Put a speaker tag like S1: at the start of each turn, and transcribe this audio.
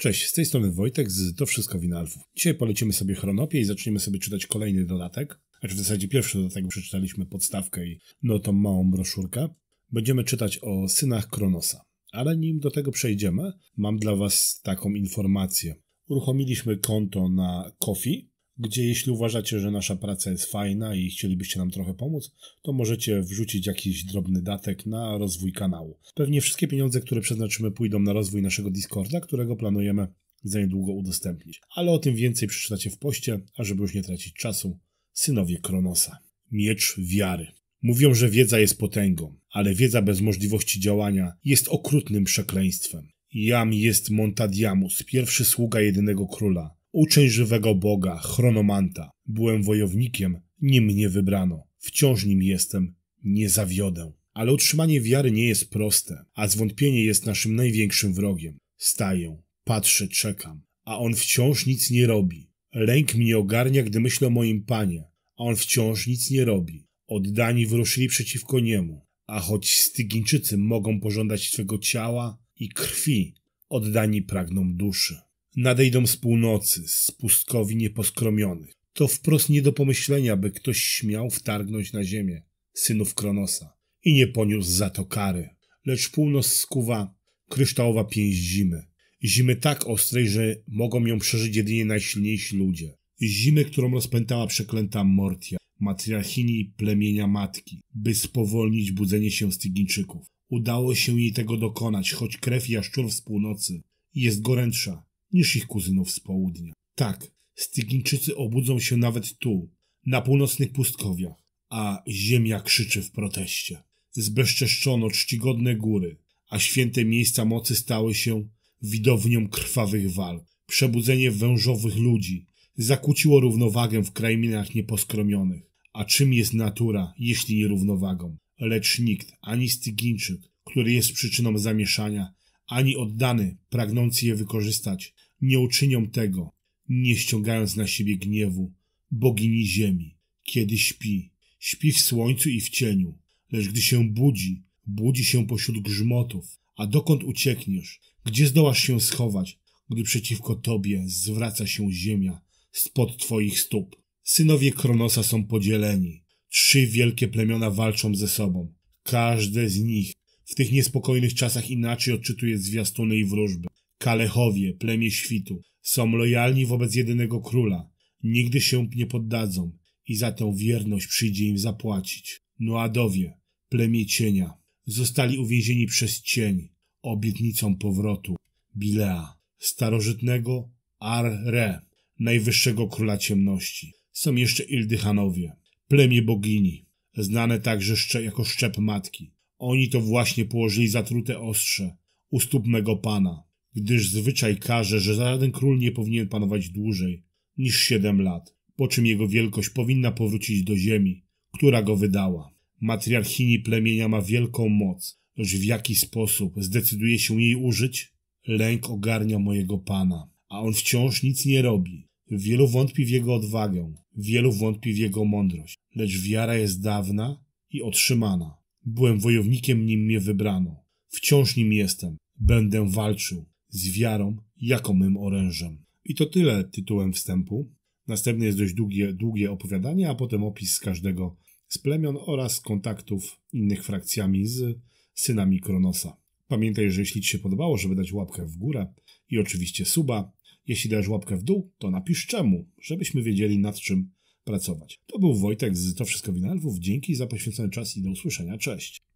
S1: Cześć, z tej strony Wojtek z To Wszystko Wina Alfów. Dzisiaj polecimy sobie chronopię i zaczniemy sobie czytać kolejny dodatek. Znaczy w zasadzie pierwszy dodatek, przeczytaliśmy podstawkę i no tą małą broszurkę. Będziemy czytać o synach Kronosa. Ale nim do tego przejdziemy, mam dla Was taką informację. Uruchomiliśmy konto na Kofi, gdzie jeśli uważacie, że nasza praca jest fajna i chcielibyście nam trochę pomóc, to możecie wrzucić jakiś drobny datek na rozwój kanału. Pewnie wszystkie pieniądze, które przeznaczymy, pójdą na rozwój naszego Discorda, którego planujemy za niedługo udostępnić. Ale o tym więcej przeczytacie w poście, a żeby już nie tracić czasu, synowie Kronosa. Miecz wiary. Mówią, że wiedza jest potęgą, ale wiedza bez możliwości działania jest okrutnym przekleństwem. Jam jest Montadiamus, pierwszy sługa jedynego króla Uczeń żywego Boga, Chronomanta. Byłem wojownikiem, nim mnie wybrano. Wciąż nim jestem, nie zawiodę. Ale utrzymanie wiary nie jest proste, a zwątpienie jest naszym największym wrogiem. Staję, patrzę, czekam, a on wciąż nic nie robi. Lęk mnie ogarnia, gdy myślę o moim panie, a on wciąż nic nie robi. Oddani wyruszyli przeciwko niemu, a choć Stygińczycy mogą pożądać twego ciała i krwi, oddani pragną duszy. Nadejdą z północy, z pustkowi nieposkromionych. To wprost nie do pomyślenia, by ktoś śmiał wtargnąć na ziemię synów Kronosa i nie poniósł za to kary. Lecz północ skuwa kryształowa pięść zimy. Zimy tak ostrej, że mogą ją przeżyć jedynie najsilniejsi ludzie. Zimy, którą rozpętała przeklęta Mortia, matriarchini plemienia matki, by spowolnić budzenie się Stygińczyków. Udało się jej tego dokonać, choć krew jaszczur z północy jest gorętsza niż ich kuzynów z południa. Tak, Stygińczycy obudzą się nawet tu, na północnych pustkowiach, a ziemia krzyczy w proteście. Zbezczeszczono czcigodne góry, a święte miejsca mocy stały się widownią krwawych wal. Przebudzenie wężowych ludzi zakłóciło równowagę w krainach nieposkromionych. A czym jest natura, jeśli nie równowagą? Lecz nikt, ani Stygińczyk, który jest przyczyną zamieszania, ani oddany, pragnący je wykorzystać, nie uczynią tego, nie ściągając na siebie gniewu bogini ziemi, kiedy śpi. Śpi w słońcu i w cieniu, lecz gdy się budzi, budzi się pośród grzmotów. A dokąd uciekniesz? Gdzie zdołasz się schować, gdy przeciwko tobie zwraca się ziemia spod twoich stóp? Synowie Kronosa są podzieleni. Trzy wielkie plemiona walczą ze sobą. Każde z nich w tych niespokojnych czasach inaczej odczytuje zwiastuny i wróżby. Kalechowie, plemię świtu, są lojalni wobec jedynego króla. Nigdy się nie poddadzą i za tę wierność przyjdzie im zapłacić. Noadowie, plemię cienia, zostali uwięzieni przez cień, obietnicą powrotu Bilea, starożytnego Ar-Re, najwyższego króla ciemności. Są jeszcze Ildychanowie, plemię bogini, znane także jako szczep matki. Oni to właśnie położyli zatrute ostrze u stóp mego pana, gdyż zwyczaj każe, że żaden król nie powinien panować dłużej niż siedem lat, po czym jego wielkość powinna powrócić do ziemi, która go wydała. Matriarchini plemienia ma wielką moc, lecz w jaki sposób zdecyduje się jej użyć? Lęk ogarnia mojego pana, a on wciąż nic nie robi. Wielu wątpi w jego odwagę, wielu wątpi w jego mądrość, lecz wiara jest dawna i otrzymana. Byłem wojownikiem, nim mnie wybrano. Wciąż nim jestem. Będę walczył z wiarą jako mym orężem. I to tyle tytułem wstępu. Następne jest dość długie, długie opowiadanie, a potem opis każdego z plemion oraz kontaktów innych frakcjami z synami Kronosa. Pamiętaj, że jeśli Ci się podobało, żeby dać łapkę w górę i oczywiście suba. Jeśli dasz łapkę w dół, to napisz czemu, żebyśmy wiedzieli nad czym pracować. To był Wojtek z To Wszystko Wina Dzięki za poświęcony czas i do usłyszenia. Cześć.